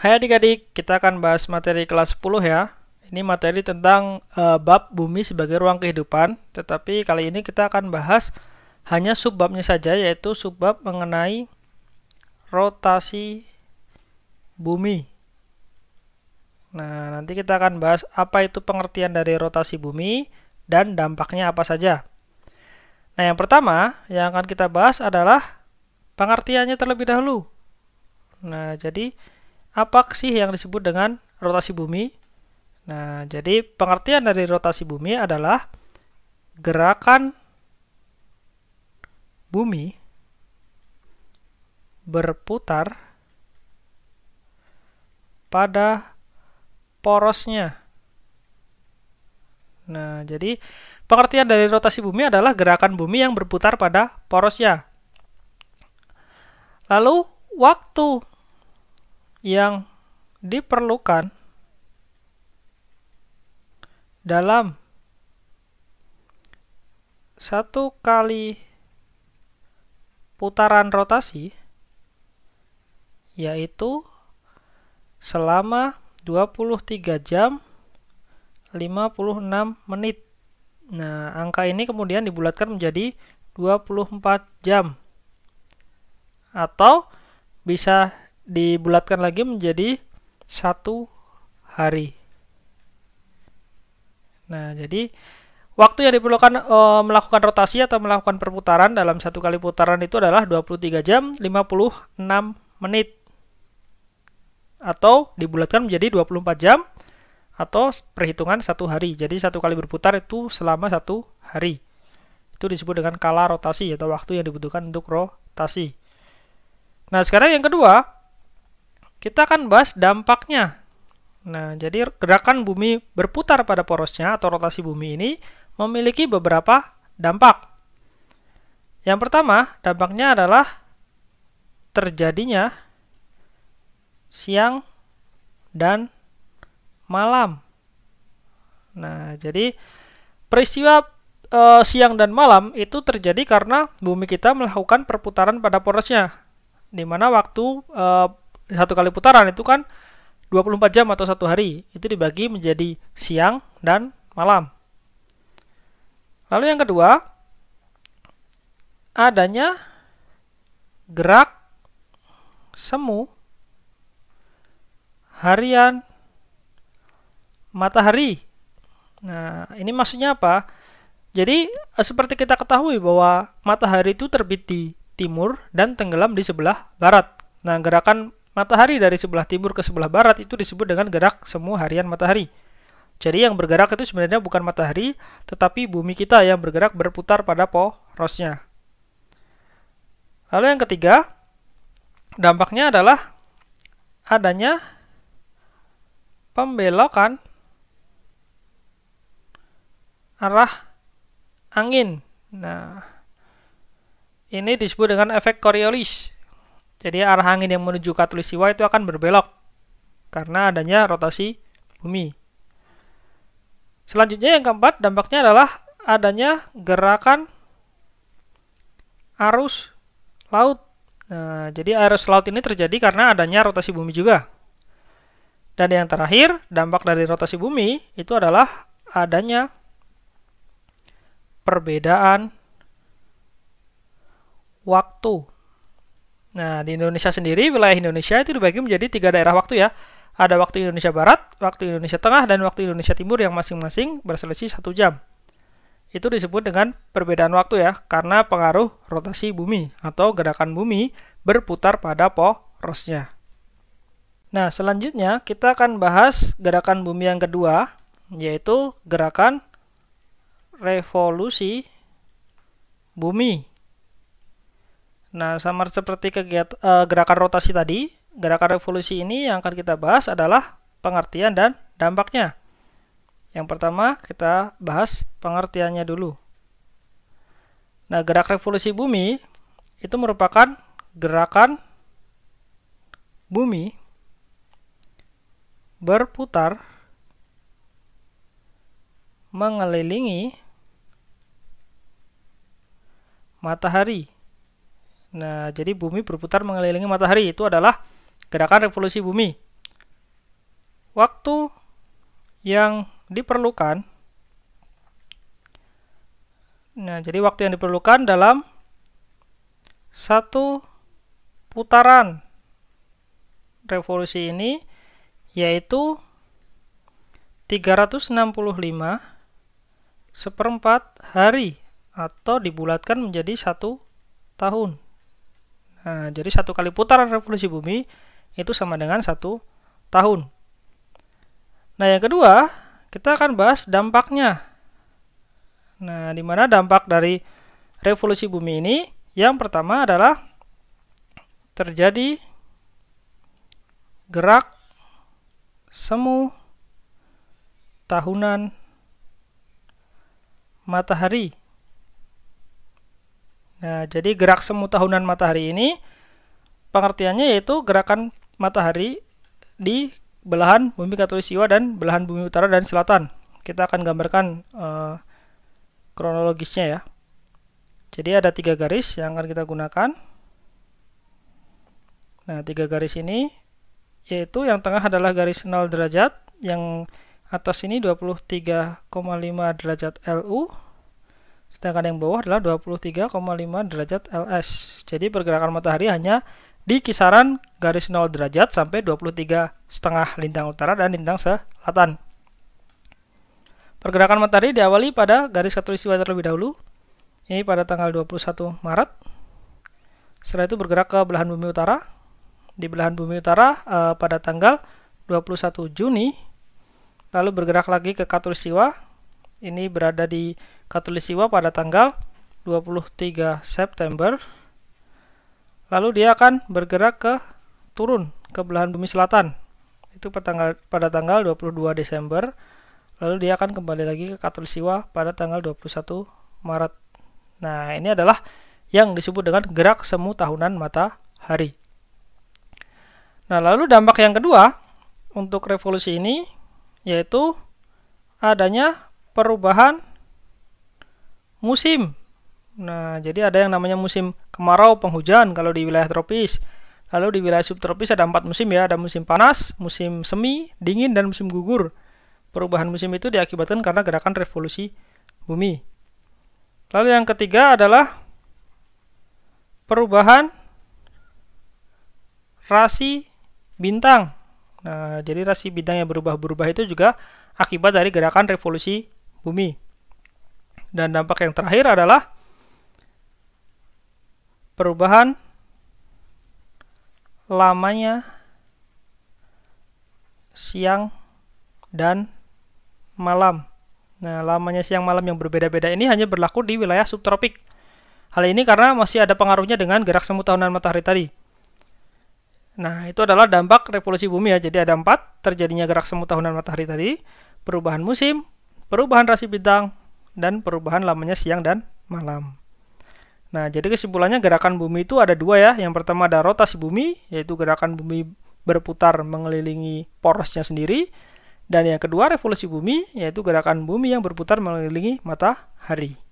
Hai adik-adik, kita akan bahas materi kelas 10 ya. Ini materi tentang uh, bab bumi sebagai ruang kehidupan, tetapi kali ini kita akan bahas hanya subbabnya saja yaitu subbab mengenai rotasi bumi. Nah, nanti kita akan bahas apa itu pengertian dari rotasi bumi dan dampaknya apa saja. Nah, yang pertama yang akan kita bahas adalah pengertiannya terlebih dahulu. Nah, jadi apa sih yang disebut dengan rotasi bumi? Nah, jadi pengertian dari rotasi bumi adalah gerakan bumi berputar pada porosnya. Nah, jadi pengertian dari rotasi bumi adalah gerakan bumi yang berputar pada porosnya. Lalu, waktu yang diperlukan dalam satu kali putaran rotasi yaitu selama 23 jam 56 menit. Nah, angka ini kemudian dibulatkan menjadi 24 jam. Atau bisa dibulatkan lagi menjadi satu hari. Nah, jadi waktu yang diperlukan e, melakukan rotasi atau melakukan perputaran dalam satu kali putaran itu adalah 23 jam 56 menit. Atau dibulatkan menjadi 24 jam atau perhitungan satu hari. Jadi satu kali berputar itu selama satu hari. Itu disebut dengan kala rotasi atau waktu yang dibutuhkan untuk rotasi. Nah, sekarang yang kedua, kita akan bahas dampaknya. Nah, jadi gerakan bumi berputar pada porosnya atau rotasi bumi ini memiliki beberapa dampak. Yang pertama, dampaknya adalah terjadinya siang dan malam. Nah, jadi peristiwa e, siang dan malam itu terjadi karena bumi kita melakukan perputaran pada porosnya, di mana waktu e, satu kali putaran itu kan 24 jam atau satu hari itu dibagi menjadi siang dan malam. Lalu yang kedua, adanya gerak semu harian matahari. Nah, ini maksudnya apa? Jadi, eh, seperti kita ketahui bahwa matahari itu terbit di timur dan tenggelam di sebelah barat. Nah, gerakan matahari dari sebelah timur ke sebelah barat itu disebut dengan gerak semu harian matahari. Jadi yang bergerak itu sebenarnya bukan matahari, tetapi bumi kita yang bergerak berputar pada porosnya. Lalu yang ketiga, dampaknya adalah adanya pembelokan arah angin. Nah, ini disebut dengan efek Coriolis. Jadi arah angin yang menuju katulistiwa itu akan berbelok karena adanya rotasi bumi. Selanjutnya yang keempat, dampaknya adalah adanya gerakan arus laut. Nah, jadi arus laut ini terjadi karena adanya rotasi bumi juga. Dan yang terakhir, dampak dari rotasi bumi itu adalah adanya perbedaan waktu. Nah, di Indonesia sendiri, wilayah Indonesia itu dibagi menjadi tiga daerah waktu ya. Ada waktu Indonesia Barat, waktu Indonesia Tengah, dan waktu Indonesia Timur yang masing-masing berselisih satu jam. Itu disebut dengan perbedaan waktu ya, karena pengaruh rotasi bumi atau gerakan bumi berputar pada porosnya. Nah, selanjutnya kita akan bahas gerakan bumi yang kedua, yaitu gerakan revolusi bumi Nah, sama seperti kegiatan uh, eh, gerakan rotasi tadi, gerakan revolusi ini yang akan kita bahas adalah pengertian dan dampaknya. Yang pertama, kita bahas pengertiannya dulu. Nah, gerak revolusi bumi itu merupakan gerakan bumi berputar mengelilingi matahari Nah, jadi bumi berputar mengelilingi matahari itu adalah gerakan revolusi bumi. Waktu yang diperlukan Nah, jadi waktu yang diperlukan dalam satu putaran revolusi ini yaitu 365 seperempat hari atau dibulatkan menjadi satu tahun. Nah, jadi satu kali putaran revolusi bumi itu sama dengan satu tahun. Nah, yang kedua, kita akan bahas dampaknya. Nah, di mana dampak dari revolusi bumi ini? Yang pertama adalah terjadi gerak semu tahunan matahari Nah, jadi gerak semu tahunan matahari ini pengertiannya yaitu gerakan matahari di belahan bumi katulistiwa dan belahan bumi utara dan selatan. Kita akan gambarkan uh, kronologisnya ya. Jadi ada tiga garis yang akan kita gunakan. Nah, tiga garis ini yaitu yang tengah adalah garis 0 derajat, yang atas ini 23,5 derajat LU, Sedangkan yang bawah adalah 23,5 derajat LS. Jadi pergerakan matahari hanya di kisaran garis 0 derajat sampai 23 setengah lintang utara dan lintang selatan. Pergerakan matahari diawali pada garis katulistiwa terlebih dahulu. Ini pada tanggal 21 Maret. Setelah itu bergerak ke belahan bumi utara. Di belahan bumi utara eh, pada tanggal 21 Juni. Lalu bergerak lagi ke katulistiwa. Ini berada di Katulistiwa pada tanggal 23 September. Lalu dia akan bergerak ke turun ke belahan bumi selatan. Itu pada tanggal, pada tanggal 22 Desember. Lalu dia akan kembali lagi ke Katulistiwa pada tanggal 21 Maret. Nah, ini adalah yang disebut dengan gerak semu tahunan matahari. Nah, lalu dampak yang kedua untuk revolusi ini yaitu adanya perubahan musim. Nah, jadi ada yang namanya musim kemarau penghujan kalau di wilayah tropis. Lalu di wilayah subtropis ada empat musim ya, ada musim panas, musim semi, dingin, dan musim gugur. Perubahan musim itu diakibatkan karena gerakan revolusi bumi. Lalu yang ketiga adalah perubahan rasi bintang. Nah, jadi rasi bintang yang berubah-berubah itu juga akibat dari gerakan revolusi bumi. Dan dampak yang terakhir adalah perubahan lamanya siang dan malam. Nah, lamanya siang malam yang berbeda-beda ini hanya berlaku di wilayah subtropik. Hal ini karena masih ada pengaruhnya dengan gerak semu tahunan matahari tadi. Nah, itu adalah dampak revolusi bumi ya. Jadi ada empat, terjadinya gerak semu tahunan matahari tadi, perubahan musim, perubahan rasi bintang, dan perubahan lamanya siang dan malam. Nah, jadi kesimpulannya gerakan bumi itu ada dua ya. Yang pertama ada rotasi bumi, yaitu gerakan bumi berputar mengelilingi porosnya sendiri. Dan yang kedua revolusi bumi, yaitu gerakan bumi yang berputar mengelilingi matahari.